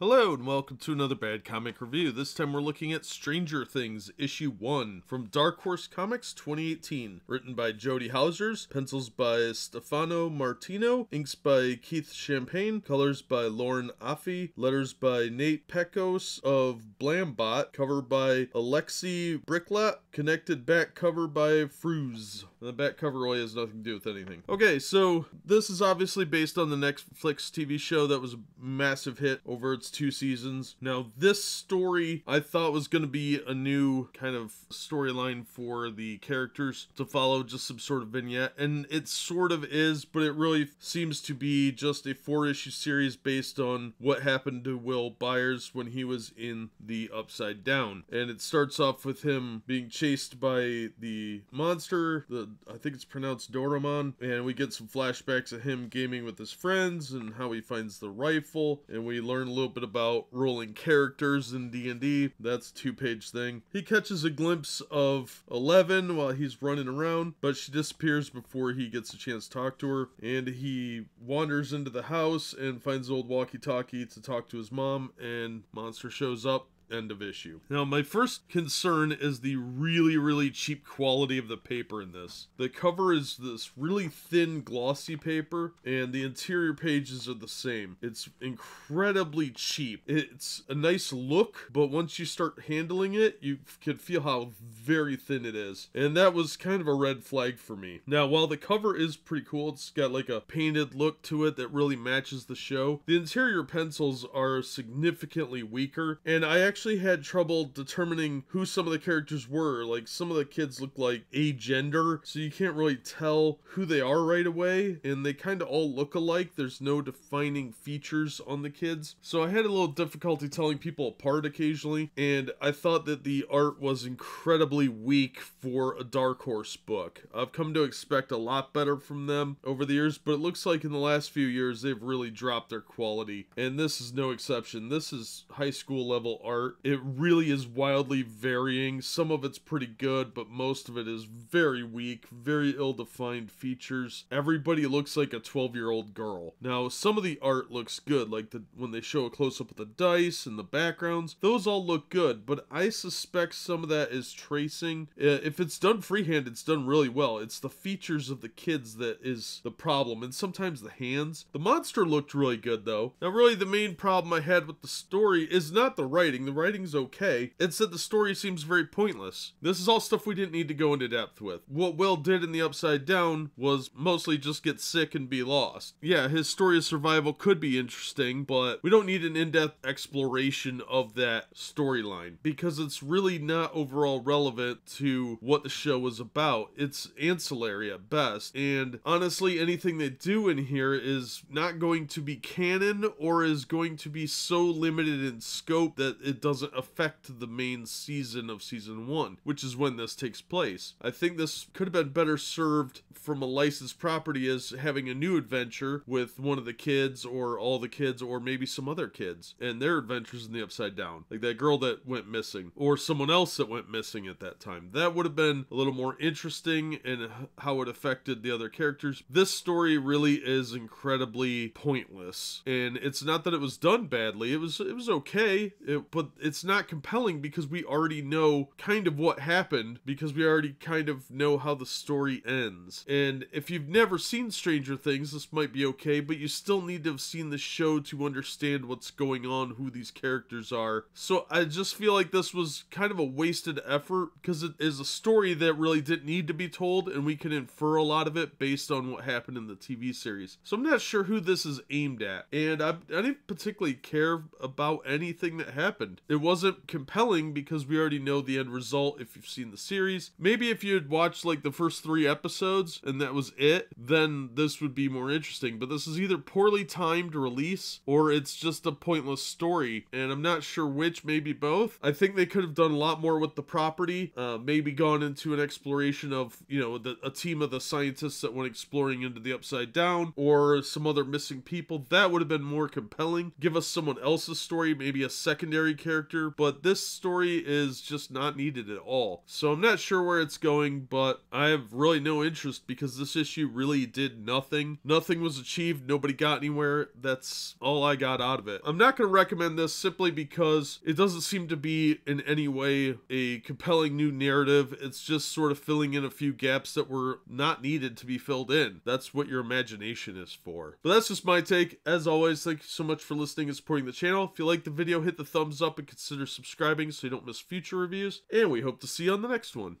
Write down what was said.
Hello and welcome to another bad comic review. This time we're looking at Stranger Things issue 1 from Dark Horse Comics 2018, written by Jody Hausers, pencils by Stefano Martino, inks by Keith Champagne, colors by Lauren Affi, letters by Nate Pecos of Blambot, cover by Alexi Bricklat, connected back cover by Fruz. The back cover really has nothing to do with anything. Okay, so this is obviously based on the Netflix TV show that was a massive hit over its its two seasons. Now, this story I thought was going to be a new kind of storyline for the characters to follow, just some sort of vignette. And it sort of is, but it really seems to be just a four issue series based on what happened to Will Byers when he was in the Upside Down. And it starts off with him being chased by the monster, the I think it's pronounced Doramon, and we get some flashbacks of him gaming with his friends and how he finds the rifle, and we learn a little bit bit about rolling characters in D&D. That's two-page thing. He catches a glimpse of Eleven while he's running around, but she disappears before he gets a chance to talk to her. And he wanders into the house and finds old walkie-talkie to talk to his mom, and Monster shows up end of issue. Now, my first concern is the really, really cheap quality of the paper in this. The cover is this really thin, glossy paper, and the interior pages are the same. It's incredibly cheap. It's a nice look, but once you start handling it, you can feel how very thin it is. And that was kind of a red flag for me. Now, while the cover is pretty cool, it's got like a painted look to it that really matches the show, the interior pencils are significantly weaker, and I actually actually had trouble determining who some of the characters were. Like some of the kids look like a gender, so you can't really tell who they are right away, and they kind of all look alike. There's no defining features on the kids. So I had a little difficulty telling people apart occasionally, and I thought that the art was incredibly weak for a Dark Horse book. I've come to expect a lot better from them over the years, but it looks like in the last few years they've really dropped their quality, and this is no exception. This is high school level art it really is wildly varying. Some of it's pretty good, but most of it is very weak, very ill defined features. Everybody looks like a 12 year old girl. Now, some of the art looks good, like the, when they show a close up of the dice and the backgrounds, those all look good, but I suspect some of that is tracing. If it's done freehand, it's done really well. It's the features of the kids that is the problem, and sometimes the hands. The monster looked really good, though. Now, really, the main problem I had with the story is not the writing. The writing's okay, it's that the story seems very pointless. This is all stuff we didn't need to go into depth with. What Will did in The Upside Down was mostly just get sick and be lost. Yeah, his story of survival could be interesting, but we don't need an in depth exploration of that storyline because it's really not overall relevant to what the show is about. It's ancillary at best, and honestly, anything they do in here is not going to be canon or is going to be so limited in scope that it doesn't doesn't affect the main season of season one, which is when this takes place. I think this could have been better served from a licensed property as having a new adventure with one of the kids or all the kids or maybe some other kids and their adventures in the Upside Down, like that girl that went missing or someone else that went missing at that time. That would have been a little more interesting and in how it affected the other characters. This story really is incredibly pointless, and it's not that it was done badly. It was it was okay, it, but it's not compelling because we already know kind of what happened because we already kind of know how the story ends. And if you've never seen Stranger Things, this might be okay, but you still need to have seen the show to understand what's going on, who these characters are. So I just feel like this was kind of a wasted effort because it is a story that really didn't need to be told and we can infer a lot of it based on what happened in the TV series. So I'm not sure who this is aimed at. And I, I didn't particularly care about anything that happened. It wasn't compelling because we already know the end result if you've seen the series. Maybe if you had watched like the first three episodes and that was it, then this would be more interesting. But this is either poorly timed release or it's just a pointless story. And I'm not sure which, maybe both. I think they could have done a lot more with the property, uh, maybe gone into an exploration of, you know, the, a team of the scientists that went exploring into the Upside Down or some other missing people. That would have been more compelling. Give us someone else's story, maybe a secondary character character, but this story is just not needed at all. So I'm not sure where it's going, but I have really no interest because this issue really did nothing. Nothing was achieved, nobody got anywhere. That's all I got out of it. I'm not going to recommend this simply because it doesn't seem to be in any way a compelling new narrative. It's just sort of filling in a few gaps that were not needed to be filled in. That's what your imagination is for. But that's just my take. As always, thank you so much for listening and supporting the channel. If you like the video, hit the thumbs up and consider subscribing so you don't miss future reviews, and we hope to see you on the next one.